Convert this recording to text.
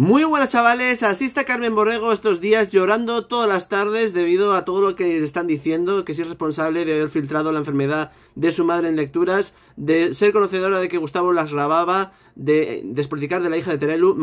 Muy buenas chavales, así está Carmen Borrego estos días llorando todas las tardes debido a todo lo que están diciendo, que es responsable de haber filtrado la enfermedad de su madre en lecturas, de ser conocedora de que Gustavo las grababa, de despoliticar de la hija de Terelu.